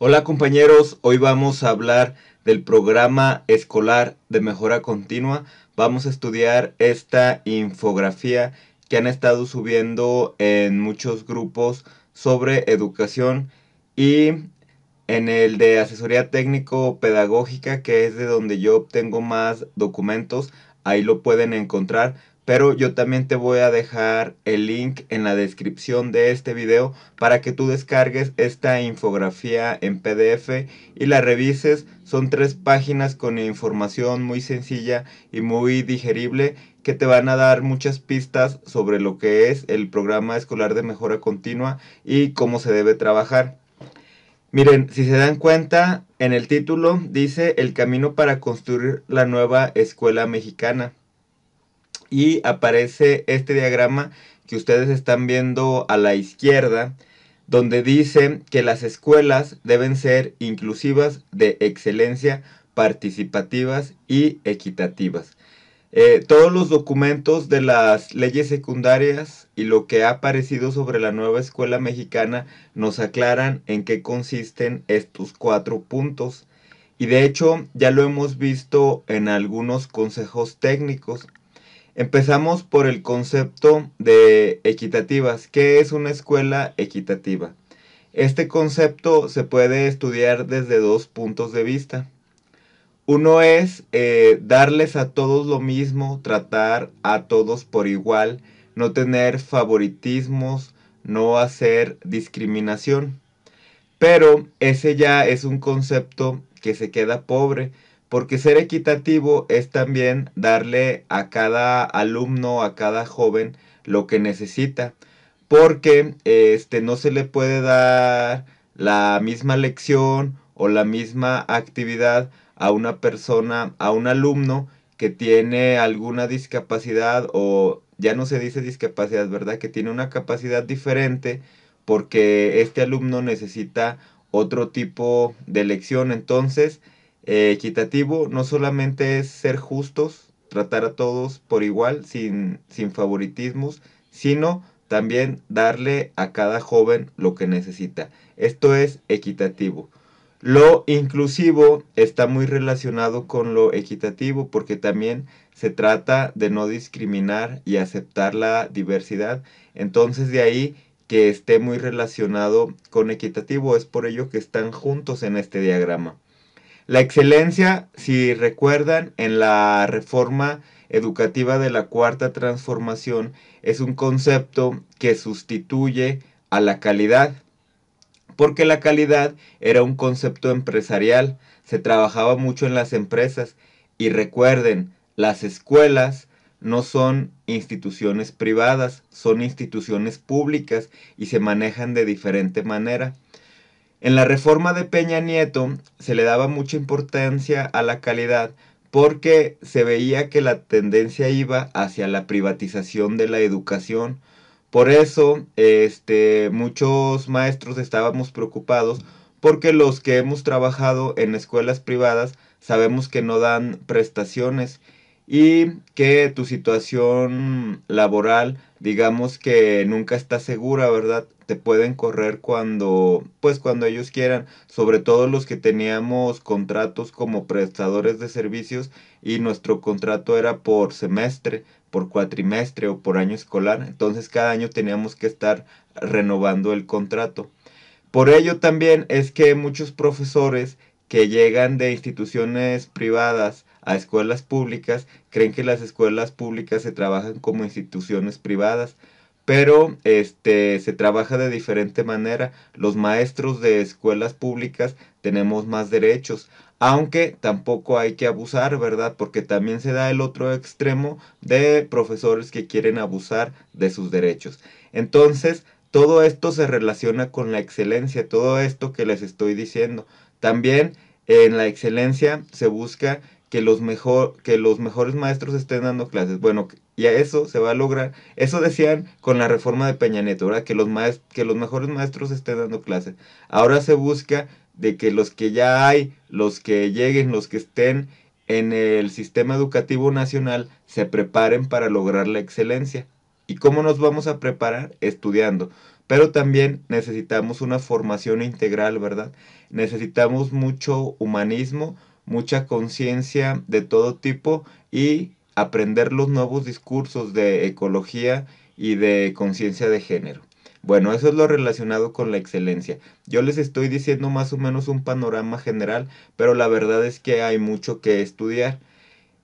Hola compañeros, hoy vamos a hablar del programa escolar de mejora continua. Vamos a estudiar esta infografía que han estado subiendo en muchos grupos sobre educación y en el de asesoría técnico-pedagógica, que es de donde yo obtengo más documentos, ahí lo pueden encontrar, pero yo también te voy a dejar el link en la descripción de este video para que tú descargues esta infografía en PDF y la revises. Son tres páginas con información muy sencilla y muy digerible que te van a dar muchas pistas sobre lo que es el programa escolar de mejora continua y cómo se debe trabajar. Miren, si se dan cuenta, en el título dice El camino para construir la nueva escuela mexicana y aparece este diagrama que ustedes están viendo a la izquierda, donde dice que las escuelas deben ser inclusivas, de excelencia, participativas y equitativas. Eh, todos los documentos de las leyes secundarias y lo que ha aparecido sobre la nueva escuela mexicana nos aclaran en qué consisten estos cuatro puntos. Y de hecho ya lo hemos visto en algunos consejos técnicos. Empezamos por el concepto de equitativas. ¿Qué es una escuela equitativa? Este concepto se puede estudiar desde dos puntos de vista. Uno es eh, darles a todos lo mismo, tratar a todos por igual, no tener favoritismos, no hacer discriminación. Pero ese ya es un concepto que se queda pobre porque ser equitativo es también darle a cada alumno, a cada joven, lo que necesita. Porque este, no se le puede dar la misma lección o la misma actividad a una persona, a un alumno que tiene alguna discapacidad o ya no se dice discapacidad, ¿verdad? Que tiene una capacidad diferente porque este alumno necesita otro tipo de lección. Entonces, eh, equitativo no solamente es ser justos, tratar a todos por igual, sin, sin favoritismos, sino también darle a cada joven lo que necesita. Esto es equitativo. Lo inclusivo está muy relacionado con lo equitativo porque también se trata de no discriminar y aceptar la diversidad. Entonces de ahí que esté muy relacionado con equitativo. Es por ello que están juntos en este diagrama. La excelencia, si recuerdan, en la reforma educativa de la cuarta transformación es un concepto que sustituye a la calidad, porque la calidad era un concepto empresarial, se trabajaba mucho en las empresas y recuerden, las escuelas no son instituciones privadas, son instituciones públicas y se manejan de diferente manera. En la reforma de Peña Nieto se le daba mucha importancia a la calidad porque se veía que la tendencia iba hacia la privatización de la educación. Por eso, este, muchos maestros estábamos preocupados porque los que hemos trabajado en escuelas privadas sabemos que no dan prestaciones y que tu situación laboral, digamos que nunca está segura, ¿verdad? te pueden correr cuando, pues cuando ellos quieran, sobre todo los que teníamos contratos como prestadores de servicios y nuestro contrato era por semestre, por cuatrimestre o por año escolar, entonces cada año teníamos que estar renovando el contrato. Por ello también es que muchos profesores que llegan de instituciones privadas a escuelas públicas creen que las escuelas públicas se trabajan como instituciones privadas, pero este se trabaja de diferente manera. Los maestros de escuelas públicas tenemos más derechos, aunque tampoco hay que abusar, ¿verdad? Porque también se da el otro extremo de profesores que quieren abusar de sus derechos. Entonces, todo esto se relaciona con la excelencia, todo esto que les estoy diciendo. También en la excelencia se busca que los, mejor, que los mejores maestros estén dando clases. Bueno, y a eso se va a lograr. Eso decían con la reforma de Peña Neto, ¿verdad? Que los, que los mejores maestros estén dando clases. Ahora se busca de que los que ya hay, los que lleguen, los que estén en el sistema educativo nacional, se preparen para lograr la excelencia. ¿Y cómo nos vamos a preparar? Estudiando. Pero también necesitamos una formación integral, ¿verdad? Necesitamos mucho humanismo, mucha conciencia de todo tipo y aprender los nuevos discursos de ecología y de conciencia de género. Bueno, eso es lo relacionado con la excelencia. Yo les estoy diciendo más o menos un panorama general, pero la verdad es que hay mucho que estudiar.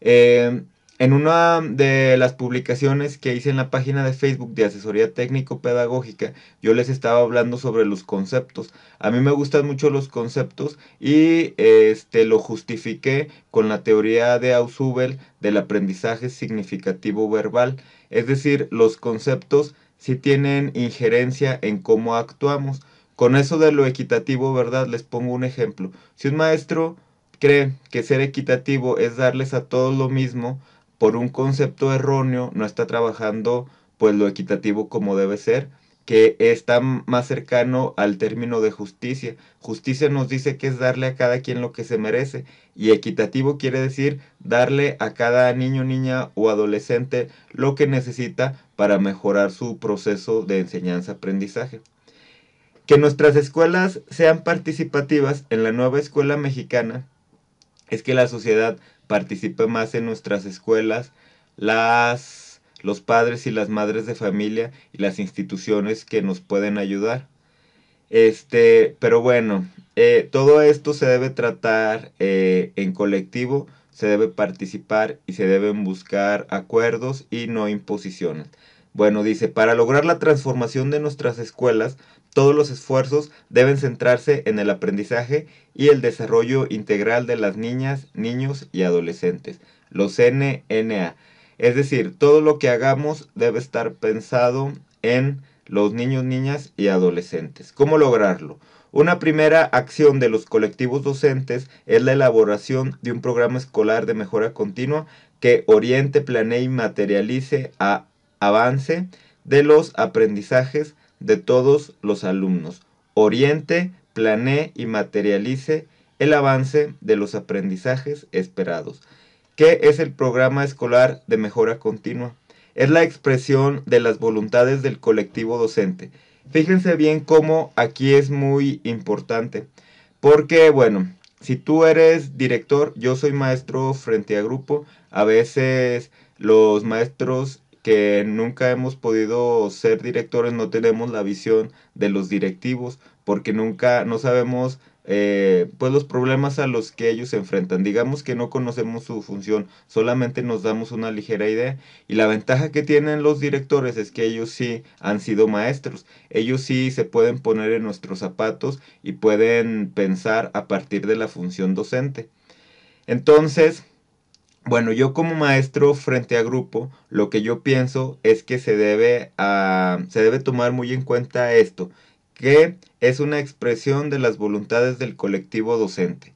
Eh, en una de las publicaciones que hice en la página de Facebook de asesoría técnico-pedagógica, yo les estaba hablando sobre los conceptos. A mí me gustan mucho los conceptos y este, lo justifiqué con la teoría de Ausubel del aprendizaje significativo verbal. Es decir, los conceptos sí tienen injerencia en cómo actuamos. Con eso de lo equitativo, ¿verdad? Les pongo un ejemplo. Si un maestro cree que ser equitativo es darles a todos lo mismo, por un concepto erróneo, no está trabajando pues lo equitativo como debe ser, que está más cercano al término de justicia. Justicia nos dice que es darle a cada quien lo que se merece y equitativo quiere decir darle a cada niño, niña o adolescente lo que necesita para mejorar su proceso de enseñanza-aprendizaje. Que nuestras escuelas sean participativas en la nueva escuela mexicana es que la sociedad participe más en nuestras escuelas, las, los padres y las madres de familia y las instituciones que nos pueden ayudar. Este, pero bueno, eh, todo esto se debe tratar eh, en colectivo, se debe participar y se deben buscar acuerdos y no imposiciones. Bueno, dice, para lograr la transformación de nuestras escuelas, todos los esfuerzos deben centrarse en el aprendizaje y el desarrollo integral de las niñas, niños y adolescentes, los NNA. Es decir, todo lo que hagamos debe estar pensado en los niños, niñas y adolescentes. ¿Cómo lograrlo? Una primera acción de los colectivos docentes es la elaboración de un programa escolar de mejora continua que oriente, planee y materialice a avance de los aprendizajes de todos los alumnos, oriente, planee y materialice el avance de los aprendizajes esperados. ¿Qué es el programa escolar de mejora continua? Es la expresión de las voluntades del colectivo docente. Fíjense bien cómo aquí es muy importante, porque bueno, si tú eres director, yo soy maestro frente a grupo, a veces los maestros que nunca hemos podido ser directores, no tenemos la visión de los directivos, porque nunca, no sabemos eh, pues los problemas a los que ellos se enfrentan. Digamos que no conocemos su función, solamente nos damos una ligera idea. Y la ventaja que tienen los directores es que ellos sí han sido maestros, ellos sí se pueden poner en nuestros zapatos y pueden pensar a partir de la función docente. Entonces, bueno, yo como maestro frente a grupo, lo que yo pienso es que se debe, tomar muy en cuenta esto, que es una expresión de las voluntades del colectivo docente.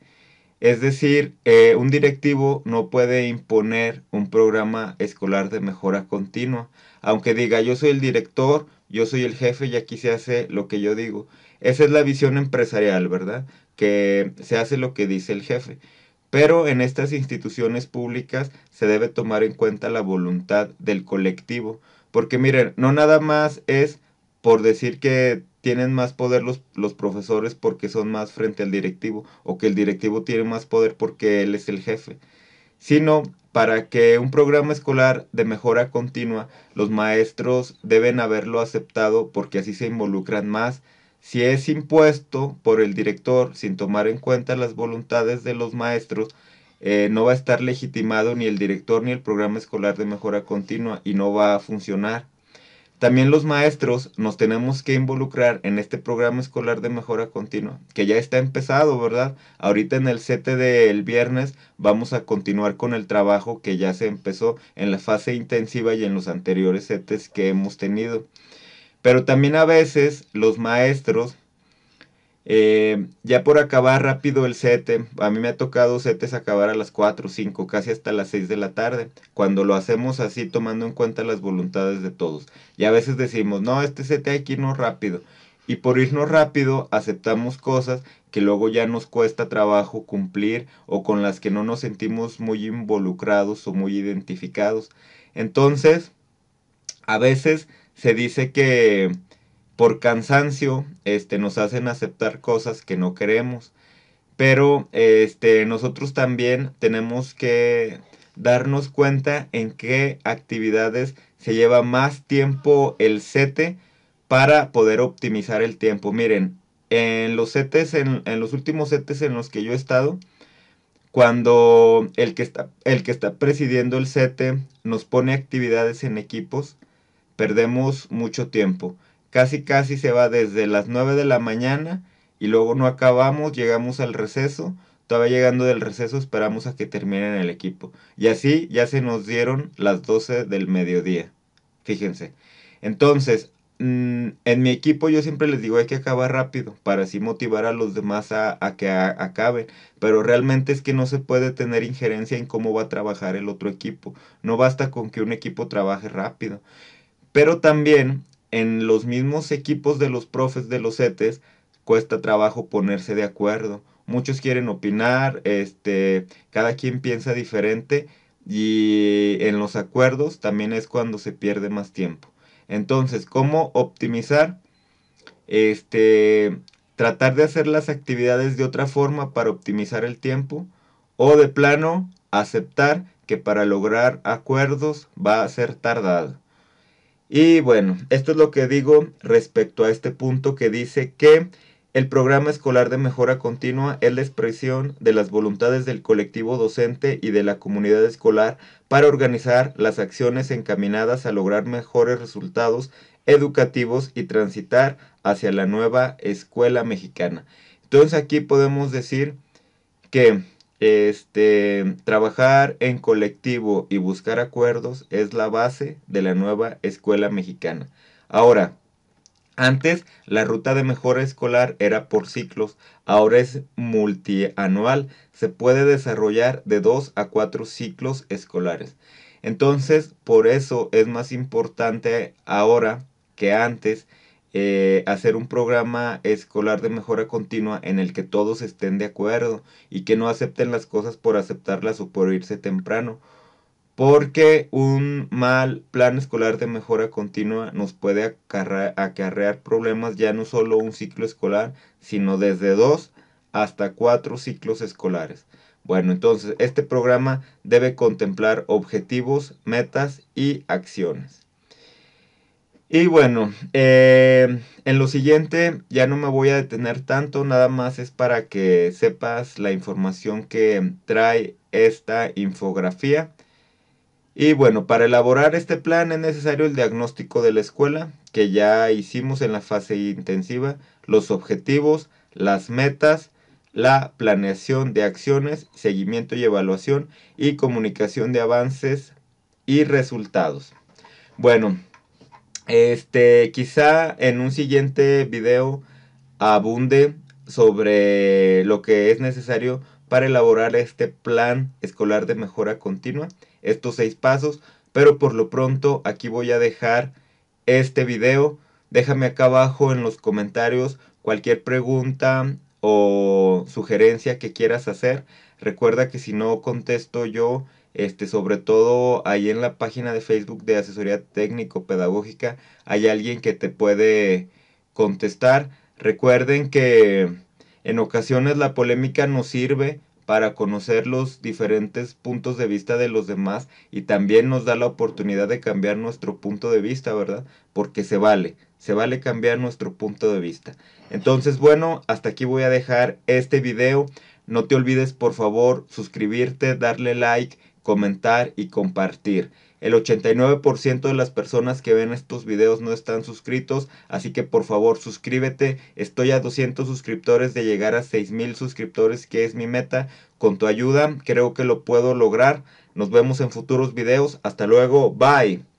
Es decir, eh, un directivo no puede imponer un programa escolar de mejora continua, aunque diga yo soy el director, yo soy el jefe y aquí se hace lo que yo digo. Esa es la visión empresarial, ¿verdad? Que se hace lo que dice el jefe. Pero en estas instituciones públicas se debe tomar en cuenta la voluntad del colectivo. Porque miren, no nada más es por decir que tienen más poder los, los, profesores porque son más frente al directivo o que el directivo tiene más poder porque él es el jefe, sino para que un programa escolar de mejora continua, los maestros deben haberlo aceptado porque así se involucran más, si es impuesto por el director sin tomar en cuenta las voluntades de los maestros, eh, no va a estar legitimado ni el director ni el programa escolar de mejora continua y no va a funcionar. También los maestros nos tenemos que involucrar en este programa escolar de mejora continua, que ya está empezado, ¿verdad? Ahorita en el sete del viernes vamos a continuar con el trabajo que ya se empezó en la fase intensiva y en los anteriores CTs que hemos tenido. Pero también a veces los maestros, eh, ya por acabar rápido el sete, eh, a mí me ha tocado sete acabar a las 4, 5, casi hasta las 6 de la tarde, cuando lo hacemos así tomando en cuenta las voluntades de todos. Y a veces decimos, no, este sete hay que irnos rápido. Y por irnos rápido aceptamos cosas que luego ya nos cuesta trabajo cumplir o con las que no nos sentimos muy involucrados o muy identificados. Entonces, a veces se dice que por cansancio este, nos hacen aceptar cosas que no queremos. Pero este, nosotros también tenemos que darnos cuenta en qué actividades se lleva más tiempo el sete para poder optimizar el tiempo. Miren, en los en, los últimos setes en los que yo he estado, cuando el que está, el que está presidiendo el sete nos pone actividades en equipos, perdemos mucho tiempo. Casi casi se va desde las 9 de la mañana y luego no acabamos, llegamos al receso, todavía llegando del receso esperamos a que terminen el equipo. Y así ya se nos dieron las 12 del mediodía. Fíjense. Entonces, mm, en mi equipo yo siempre les digo hay que acabar rápido para así motivar a los demás a, que acabe, acaben. Pero realmente es que no se puede tener injerencia en cómo va a trabajar el otro equipo. No basta con que un equipo trabaje rápido. Pero también en los mismos equipos de los profes de los CETES cuesta trabajo ponerse de acuerdo. Muchos quieren opinar, este, cada quien piensa diferente y en los acuerdos también es cuando se pierde más tiempo. Entonces, ¿cómo optimizar? Este, tratar de hacer las actividades de otra forma para optimizar el tiempo o de plano aceptar que para lograr acuerdos va a ser tardado. Y bueno, esto es lo que digo respecto a este punto que dice que el programa escolar de mejora continua es la expresión de las voluntades del colectivo docente y de la comunidad escolar para organizar las acciones encaminadas a lograr mejores resultados educativos y transitar hacia la nueva escuela mexicana. Entonces aquí podemos decir que este, trabajar en colectivo y buscar acuerdos es la base de la nueva escuela mexicana. Ahora, antes la ruta de mejora escolar era por ciclos, ahora es multianual, se puede desarrollar de dos a cuatro ciclos escolares. Entonces, por eso es más importante ahora que antes eh, hacer un programa escolar de mejora continua en el que todos estén de acuerdo y que no acepten las cosas por aceptarlas o por irse temprano. Porque un mal plan escolar de mejora continua nos puede acarrear, acarrear problemas ya no solo un ciclo escolar, sino desde dos hasta cuatro ciclos escolares. Bueno, entonces este programa debe contemplar objetivos, metas y acciones. Y bueno, eh, en lo siguiente ya no me voy a detener tanto, nada más es para que sepas la información que trae esta infografía. Y bueno, para elaborar este plan es necesario el diagnóstico de la escuela, que ya hicimos en la fase intensiva, los objetivos, las metas, la planeación de acciones, seguimiento y evaluación y comunicación de avances y resultados. Bueno, este, quizá en un siguiente video abunde sobre lo que es necesario para elaborar este plan escolar de mejora continua, estos seis pasos, pero por lo pronto aquí voy a dejar este video. Déjame acá abajo en los comentarios cualquier pregunta o sugerencia que quieras hacer. Recuerda que si no contesto yo este, sobre todo ahí en la página de Facebook de asesoría técnico-pedagógica hay alguien que te puede contestar. Recuerden que en ocasiones la polémica nos sirve para conocer los diferentes puntos de vista de los demás y también nos da la oportunidad de cambiar nuestro punto de vista, ¿verdad? Porque se vale, se vale cambiar nuestro punto de vista. Entonces, bueno, hasta aquí voy a dejar este video. No te olvides, por favor, suscribirte, darle like comentar y compartir. El 89% de las personas que ven estos videos no están suscritos, así que por favor suscríbete. Estoy a 200 suscriptores de llegar a 6000 suscriptores, que es mi meta. Con tu ayuda creo que lo puedo lograr. Nos vemos en futuros videos. Hasta luego. Bye.